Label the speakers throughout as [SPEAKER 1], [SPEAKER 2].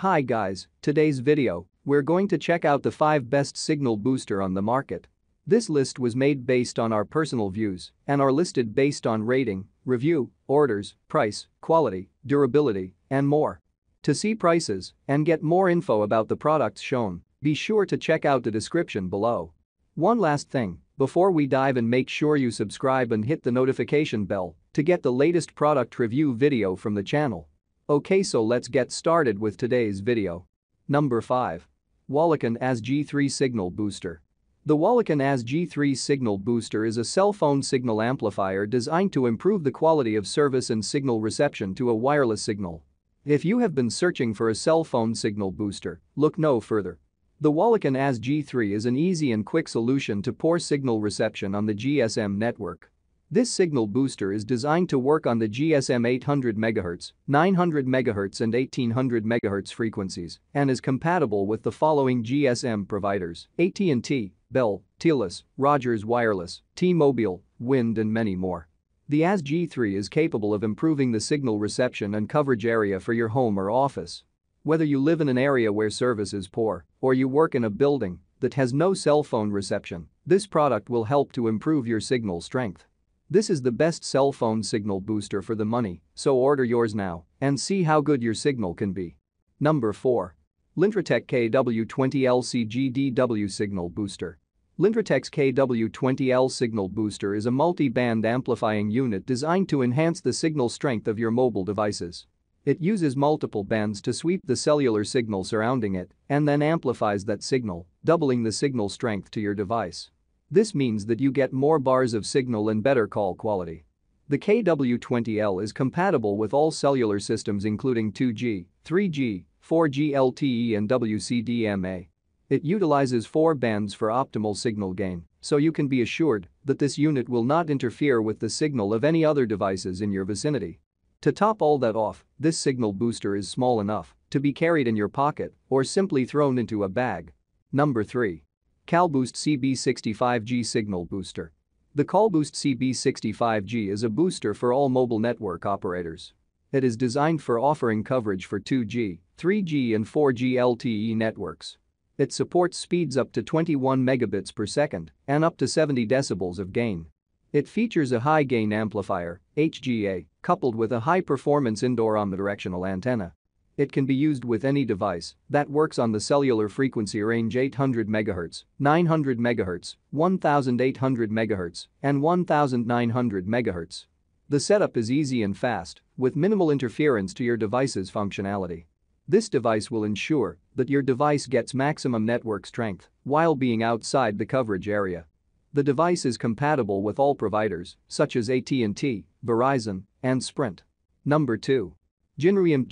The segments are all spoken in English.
[SPEAKER 1] Hi guys, today's video, we're going to check out the 5 best signal booster on the market. This list was made based on our personal views and are listed based on rating, review, orders, price, quality, durability, and more. To see prices and get more info about the products shown, be sure to check out the description below. One last thing, before we dive and make sure you subscribe and hit the notification bell to get the latest product review video from the channel. Okay so let's get started with today's video. Number 5. Wallaken AS G3 Signal Booster. The Wallaken AS G3 Signal Booster is a cell phone signal amplifier designed to improve the quality of service and signal reception to a wireless signal. If you have been searching for a cell phone signal booster, look no further. The Wallaken AS G3 is an easy and quick solution to poor signal reception on the GSM network. This signal booster is designed to work on the GSM 800 MHz, 900 MHz and 1800 MHz frequencies and is compatible with the following GSM providers: AT&T, Bell, Telus, Rogers Wireless, T-Mobile, Wind and many more. The asg 3 is capable of improving the signal reception and coverage area for your home or office. Whether you live in an area where service is poor or you work in a building that has no cell phone reception, this product will help to improve your signal strength. This is the best cell phone signal booster for the money, so order yours now and see how good your signal can be. Number 4. Lintratec KW20L CGDW Signal Booster. Lintratec's KW20L signal booster is a multi-band amplifying unit designed to enhance the signal strength of your mobile devices. It uses multiple bands to sweep the cellular signal surrounding it and then amplifies that signal, doubling the signal strength to your device. This means that you get more bars of signal and better call quality. The KW20L is compatible with all cellular systems including 2G, 3G, 4G LTE and WCDMA. It utilizes four bands for optimal signal gain, so you can be assured that this unit will not interfere with the signal of any other devices in your vicinity. To top all that off, this signal booster is small enough to be carried in your pocket or simply thrown into a bag. Number 3. CalBoost CB65G Signal Booster. The CalBoost CB65G is a booster for all mobile network operators. It is designed for offering coverage for 2G, 3G and 4G LTE networks. It supports speeds up to 21 megabits per second and up to 70 decibels of gain. It features a high-gain amplifier, HGA, coupled with a high-performance indoor omnidirectional antenna. It can be used with any device that works on the cellular frequency range 800 MHz, 900 MHz, 1800 MHz, and 1900 MHz. The setup is easy and fast, with minimal interference to your device's functionality. This device will ensure that your device gets maximum network strength while being outside the coverage area. The device is compatible with all providers, such as AT&T, Verizon, and Sprint. Number 2. Ginreamp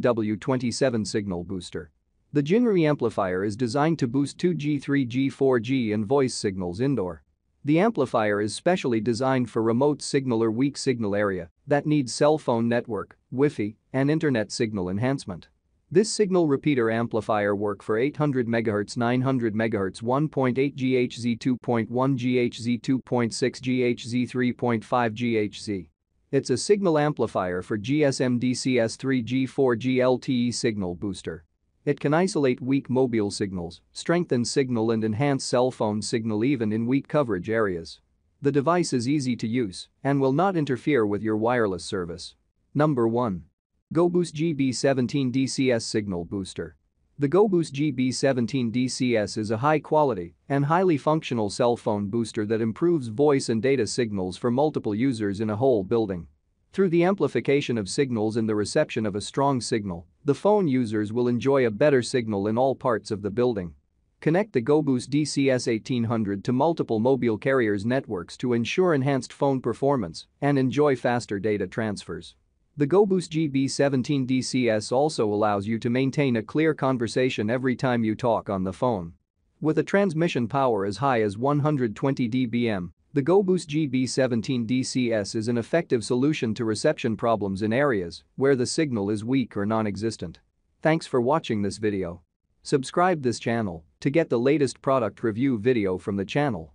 [SPEAKER 1] JRLCDGDW27 signal booster. The Jinri amplifier is designed to boost 2G, 3G, 4G and voice signals indoor. The amplifier is specially designed for remote signal or weak signal area that needs cell phone network, Wi-Fi, and internet signal enhancement. This signal repeater amplifier work for 800 MHz, 900 MHz, 1.8 GHz, 2.1 GHz, 2.6 GHz, 3.5 GHz. It's a signal amplifier for GSM DCS3 G4G LTE signal booster. It can isolate weak mobile signals, strengthen signal and enhance cell phone signal even in weak coverage areas. The device is easy to use and will not interfere with your wireless service. Number 1. GoBoost GB17 DCS Signal Booster the GoBoost GB17DCS is a high-quality and highly functional cell phone booster that improves voice and data signals for multiple users in a whole building. Through the amplification of signals and the reception of a strong signal, the phone users will enjoy a better signal in all parts of the building. Connect the GoBoost DCS1800 to multiple mobile carriers networks to ensure enhanced phone performance and enjoy faster data transfers. The GoBoost GB17 DCS also allows you to maintain a clear conversation every time you talk on the phone. With a transmission power as high as 120 dBm, the GoBoost GB17 DCS is an effective solution to reception problems in areas where the signal is weak or non-existent. Thanks for watching this video. Subscribe this channel to get the latest product review video from the channel.